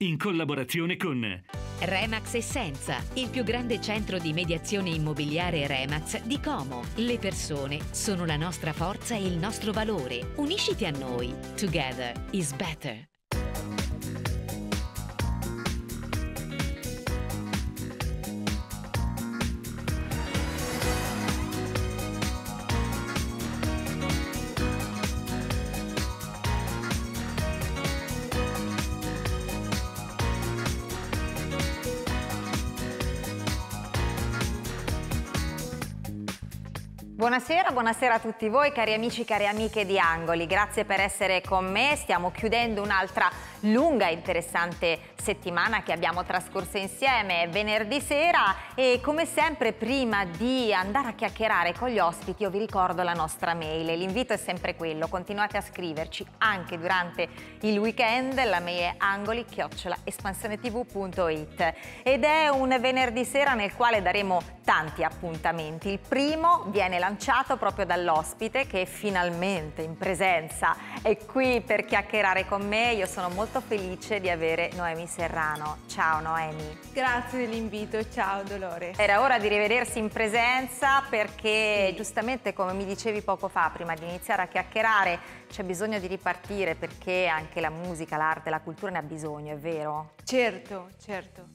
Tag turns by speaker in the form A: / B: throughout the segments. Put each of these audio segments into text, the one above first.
A: in collaborazione con
B: Remax Essenza, il più grande centro di mediazione immobiliare Remax di Como. Le persone sono la nostra forza e il nostro valore. Unisciti a noi. Together is better. Buonasera, buonasera a tutti voi cari amici, cari amiche di Angoli, grazie per essere con me, stiamo chiudendo un'altra lunga e interessante settimana che abbiamo trascorso insieme venerdì sera e come sempre prima di andare a chiacchierare con gli ospiti io vi ricordo la nostra mail l'invito è sempre quello, continuate a scriverci anche durante il weekend, la mail è angoli chiocciola ed è un venerdì sera nel quale daremo tanti appuntamenti, il primo viene lanciato proprio dall'ospite che finalmente in presenza è qui per chiacchierare con me, io sono molto molto felice di avere Noemi Serrano. Ciao Noemi. Grazie dell'invito, ciao Dolore. Era ora di rivedersi in presenza perché sì. giustamente come mi dicevi poco fa, prima di iniziare a chiacchierare, c'è bisogno di ripartire perché anche la musica, l'arte, la cultura ne ha bisogno, è vero?
C: Certo, certo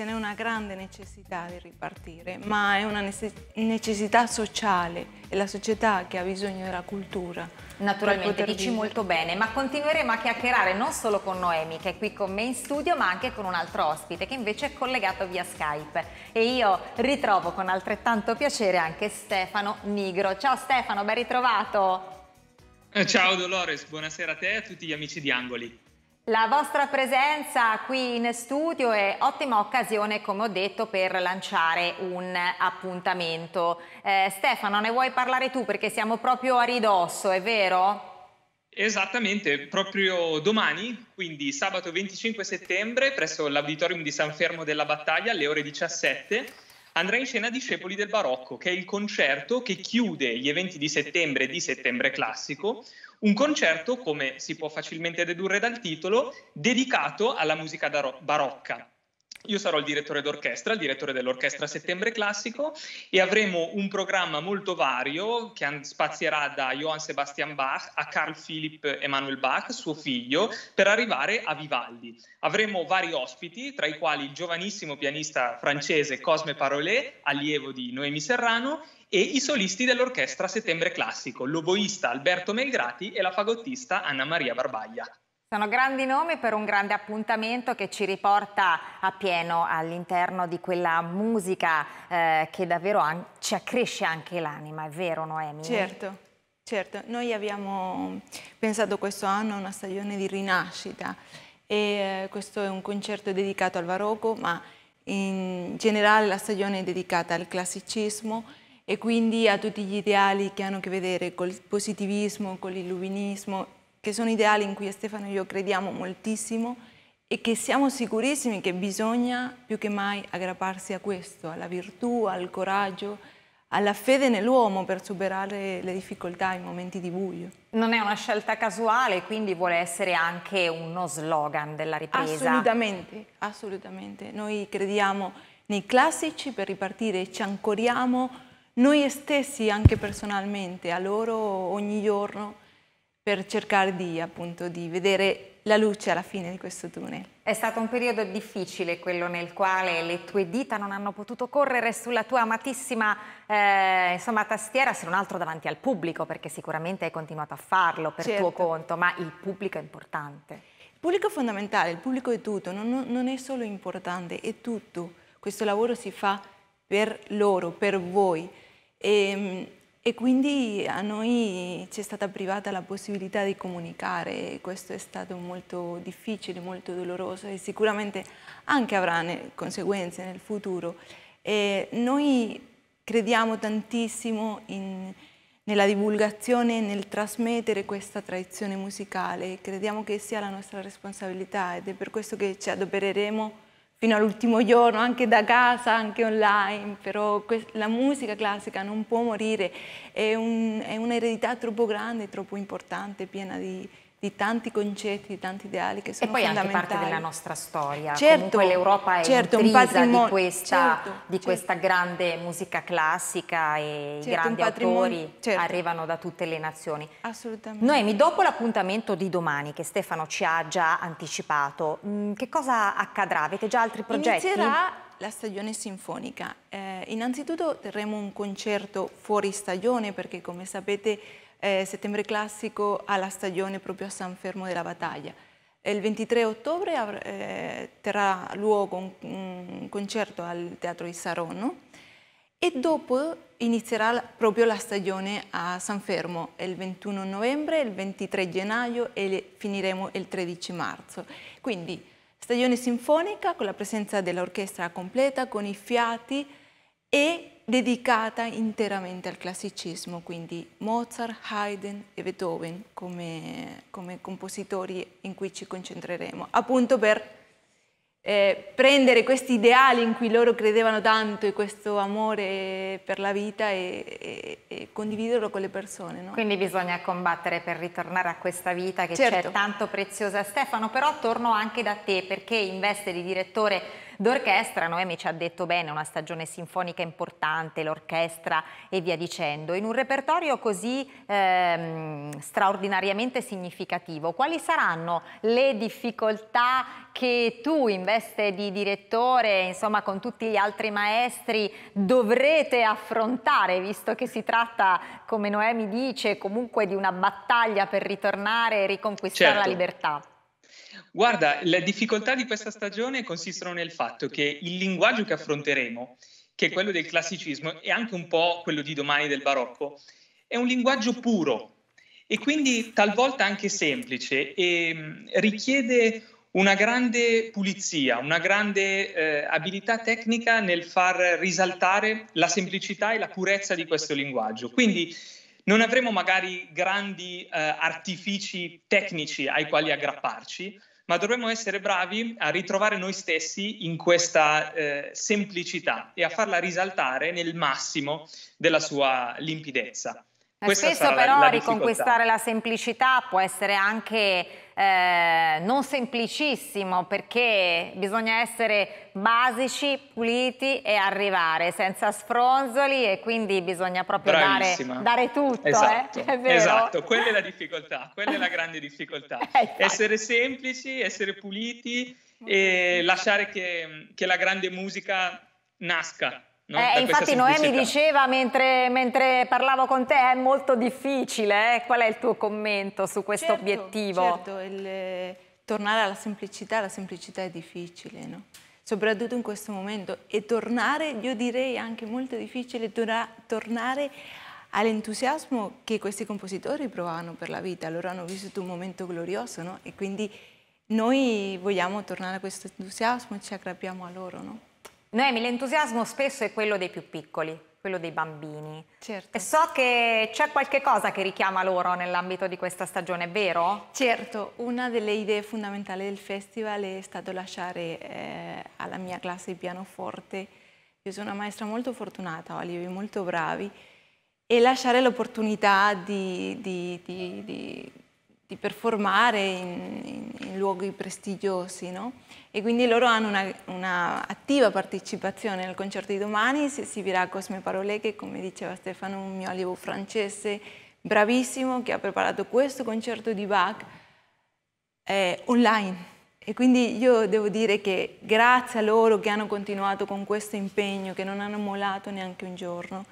C: ce n'è una grande necessità di ripartire, ma è una necessità sociale, è la società che ha bisogno della cultura.
B: Naturalmente, dici vivere. molto bene, ma continueremo a chiacchierare non solo con Noemi, che è qui con me in studio, ma anche con un altro ospite, che invece è collegato via Skype. E io ritrovo con altrettanto piacere anche Stefano Nigro. Ciao Stefano, ben ritrovato!
A: Eh, ciao Dolores, buonasera a te e a tutti gli amici di Angoli.
B: La vostra presenza qui in studio è ottima occasione, come ho detto, per lanciare un appuntamento. Eh, Stefano, ne vuoi parlare tu perché siamo proprio a ridosso, è
A: vero? Esattamente, proprio domani, quindi sabato 25 settembre, presso l'Auditorium di San Fermo della Battaglia alle ore 17 andrà in scena Discepoli del Barocco, che è il concerto che chiude gli eventi di settembre e di settembre classico, un concerto, come si può facilmente dedurre dal titolo, dedicato alla musica barocca, io sarò il direttore d'orchestra, il direttore dell'orchestra Settembre Classico e avremo un programma molto vario che spazierà da Johann Sebastian Bach a Carl Philipp Emanuel Bach, suo figlio, per arrivare a Vivaldi. Avremo vari ospiti, tra i quali il giovanissimo pianista francese Cosme Parolet, allievo di Noemi Serrano, e i solisti dell'orchestra Settembre Classico, l'oboista Alberto Melgrati e la fagottista Anna Maria Barbaglia.
B: Sono grandi nomi per un grande appuntamento che ci riporta a pieno all'interno di quella musica eh, che davvero an ci accresce anche l'anima, è vero Noemi? Certo, certo. Noi abbiamo
C: pensato questo anno a una stagione di rinascita e eh, questo è un concerto dedicato al barocco, ma in generale la stagione è dedicata al classicismo e quindi a tutti gli ideali che hanno a che vedere col positivismo, con l'illuminismo che sono ideali in cui Stefano e io crediamo moltissimo e che siamo sicurissimi che bisogna più che mai aggrapparsi a questo, alla virtù, al coraggio, alla fede nell'uomo per superare le difficoltà, i momenti di buio.
B: Non è una scelta casuale, quindi vuole essere anche uno slogan della ripresa.
C: Assolutamente, assolutamente. Noi crediamo nei classici per ripartire, ci ancoriamo noi stessi anche personalmente a loro ogni giorno per cercare di, appunto, di vedere la luce alla fine di questo tunnel.
B: È stato un periodo difficile quello nel quale le tue dita non hanno potuto correre sulla tua amatissima eh, insomma, tastiera, se non altro davanti al pubblico, perché sicuramente hai continuato a farlo per certo. tuo conto, ma il pubblico è importante. Il pubblico è fondamentale, il pubblico è tutto,
C: non, non è solo importante, è tutto. Questo lavoro si fa per loro, per voi. E, ehm, e quindi a noi ci è stata privata la possibilità di comunicare e questo è stato molto difficile, molto doloroso e sicuramente anche avrà conseguenze nel futuro. E noi crediamo tantissimo in, nella divulgazione, nel trasmettere questa tradizione musicale, crediamo che sia la nostra responsabilità ed è per questo che ci adopereremo fino all'ultimo giorno, anche da casa, anche online, però la musica classica non può morire, è un'eredità un troppo grande, troppo importante, piena di, di tanti concetti, di tanti ideali che sono fondamentali. E poi fondamentali. anche parte della
B: nostra storia, certo, comunque l'Europa è certo, intrisa di questa, certo, di certo. questa grande musica classica e certo, i grandi autori certo. arrivano da tutte le nazioni.
C: Assolutamente. Noemi,
B: dopo l'appuntamento di domani che Stefano ci ha già anticipato, mm, che cosa accadrà? Avete già altri progetti? Inizierà
C: la stagione sinfonica. Eh, innanzitutto terremo un concerto fuori stagione perché come sapete eh, settembre classico alla stagione proprio a San Fermo della Battaglia. Il 23 ottobre eh, terrà luogo un, concerto al Teatro di Saronno e dopo inizierà proprio la stagione a San Fermo il 21 novembre, il 23 gennaio e finiremo il 13 marzo. Quindi stagione sinfonica con la presenza dell'orchestra completa, con i fiati e dedicata interamente al classicismo, quindi Mozart, Haydn e Beethoven come, come compositori in cui ci concentreremo, appunto per eh, prendere questi ideali in cui loro credevano tanto e questo amore per la vita e, e, e condividerlo con le persone. No?
B: Quindi bisogna combattere per ritornare a questa vita che certo. c'è tanto preziosa. Stefano, però torno anche da te perché in veste di direttore d'orchestra. Noemi ci ha detto bene, una stagione sinfonica importante, l'orchestra e via dicendo. In un repertorio così ehm, straordinariamente significativo, quali saranno le difficoltà che tu in veste di direttore, insomma con tutti gli altri maestri, dovrete affrontare, visto che si tratta, come Noemi dice, comunque di una battaglia per ritornare e riconquistare certo. la libertà?
A: Guarda, le difficoltà di questa stagione consistono nel fatto che il linguaggio che affronteremo, che è quello del classicismo e anche un po' quello di domani del barocco, è un linguaggio puro e quindi talvolta anche semplice e mm, richiede una grande pulizia, una grande eh, abilità tecnica nel far risaltare la semplicità e la purezza di questo linguaggio. Quindi non avremo magari grandi eh, artifici tecnici ai quali aggrapparci, ma dovremmo essere bravi a ritrovare noi stessi in questa eh, semplicità e a farla risaltare nel massimo della sua limpidezza. Eh, Questa Spesso però la, la riconquistare
B: la semplicità può essere anche eh, non semplicissimo perché bisogna essere basici, puliti e arrivare senza sfronzoli e quindi bisogna proprio dare, dare, tutto. Eh. Esatto, eh? esatto,
A: quella è la difficoltà, quella è la grande difficoltà. eh, essere semplici, essere puliti e mm. lasciare che, che la grande musica nasca eh, infatti Noemi diceva
B: mentre, mentre, parlavo con te è molto difficile, eh? qual è il tuo commento su questo certo, obiettivo?
C: Certo, il, eh, tornare alla semplicità, la semplicità è difficile, no? soprattutto in questo momento e tornare, io direi anche molto difficile, tora, tornare all'entusiasmo che questi compositori provavano per la vita, loro hanno vissuto un momento glorioso no? e quindi noi vogliamo tornare a questo entusiasmo e ci aggrappiamo a loro. No?
B: Noemi, l'entusiasmo spesso è quello dei più piccoli, quello dei bambini. Certo. E so che c'è qualche cosa che richiama loro nell'ambito di questa stagione, vero?
C: Certo, una delle idee fondamentali del festival è stato lasciare eh, alla mia classe il pianoforte. Io sono una maestra molto fortunata, ho allievi molto bravi e lasciare l'opportunità di, di, di, di di performare in, in, in luoghi prestigiosi, no? E quindi loro hanno una, una, attiva partecipazione al concerto di domani, si esibirà Cosme Parole, che come diceva Stefano un mio allievo francese bravissimo che ha preparato questo concerto di Bach eh, online. E quindi io devo dire che grazie a loro che hanno continuato con questo impegno, che non hanno mollato neanche un giorno,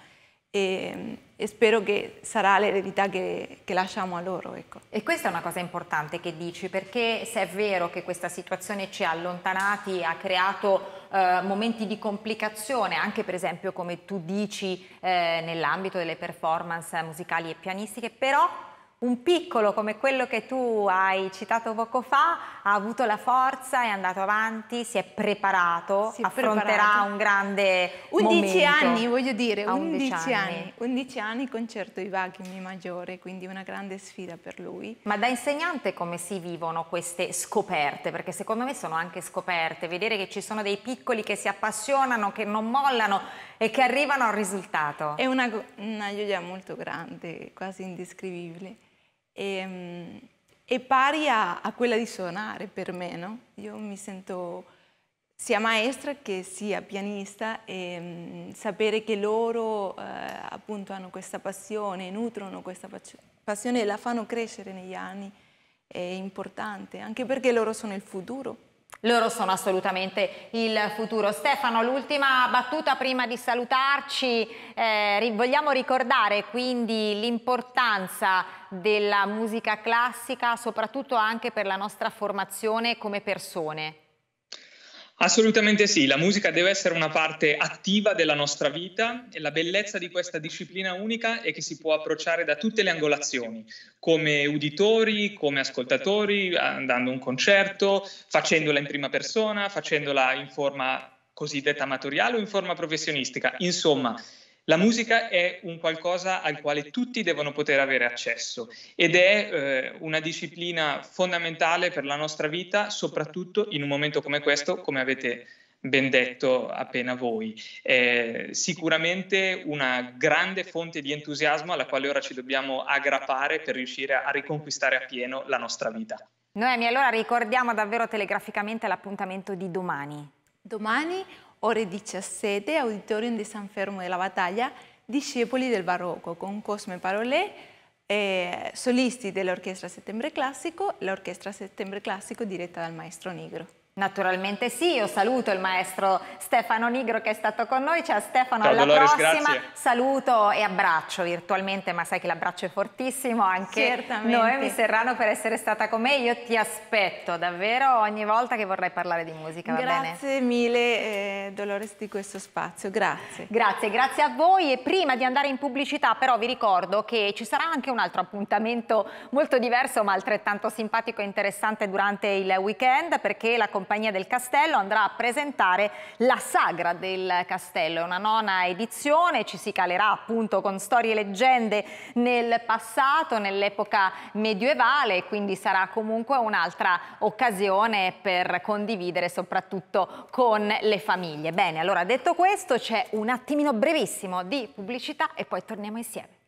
B: e, ehm, e spero che sarà l'eredità che, che, lasciamo a loro. Ecco. E questa è una cosa importante che dici, perché se è vero che questa situazione ci ha allontanati, ha creato eh, momenti di complicazione, anche per esempio come tu dici eh, nell'ambito delle performance musicali e pianistiche, però un piccolo come quello che tu hai citato poco fa ha avuto la forza, è andato avanti, si è preparato, si è affronterà preparato. un grande 11 anni, voglio dire,
C: 11, anni. anni. 11 anni concerto i vaghi mi maggiore, quindi una grande sfida per
B: lui. Ma da insegnante come si vivono queste scoperte? Perché secondo me sono anche scoperte, vedere che ci sono dei piccoli che si appassionano, che non mollano e che arrivano al risultato. È
C: una, una gioia molto grande, quasi indescrivibile e, ehm, e pari a, a, quella di suonare per me, no? Io mi sento sia maestra che sia pianista e mh, mm, sapere che loro eh, appunto hanno questa passione, nutrono questa passione e la fanno crescere
B: negli anni è importante, anche perché loro sono il futuro loro sono assolutamente il futuro. Stefano, l'ultima battuta prima di salutarci. Eh, vogliamo ricordare quindi l'importanza della musica classica, soprattutto anche per la nostra formazione come persone.
A: Assolutamente sì, la musica deve essere una parte attiva della nostra vita e la bellezza di questa disciplina unica è che si può approcciare da tutte le angolazioni, come uditori, come ascoltatori, andando a un concerto, facendola in prima persona, facendola in forma cosiddetta amatoriale o in forma professionistica. Insomma, la musica è un qualcosa al quale tutti devono poter avere accesso ed è eh, una disciplina fondamentale per la nostra vita, soprattutto in un momento come questo, come avete ben detto appena voi. È sicuramente una grande fonte di entusiasmo alla quale ora ci dobbiamo aggrappare per riuscire a riconquistare appieno la nostra vita.
B: Noemi, allora ricordiamo davvero telegraficamente l'appuntamento di domani. Domani ore 17, Auditorium di San Fermo della Battaglia,
C: Discepoli del Barocco, con Cosme Parolè, eh, solisti dell'Orchestra
B: Settembre Classico, l'Orchestra Settembre Classico diretta dal maestro Nigro. Naturalmente sì, io saluto il maestro Stefano Nigro che è stato con noi, ciao Stefano, ciao, alla Dolores, prossima, grazie. saluto e abbraccio virtualmente, ma sai che l'abbraccio è fortissimo anche Certamente. Noemi Serrano per essere stata con me, io ti aspetto davvero ogni volta che vorrai parlare di musica, Grazie mille eh, Dolores di questo spazio, grazie. Grazie, grazie a voi e prima di andare in pubblicità però vi ricordo che ci sarà anche un altro appuntamento molto diverso ma altrettanto simpatico e interessante durante il weekend perché la compagnia Compagnia del Castello andrà a presentare La Sagra del Castello, una nona edizione, ci si calerà appunto con storie e leggende nel passato, nell'epoca medievale, quindi sarà comunque un'altra occasione per condividere soprattutto con le famiglie. Bene, allora detto questo c'è un attimino brevissimo di pubblicità e poi torniamo insieme.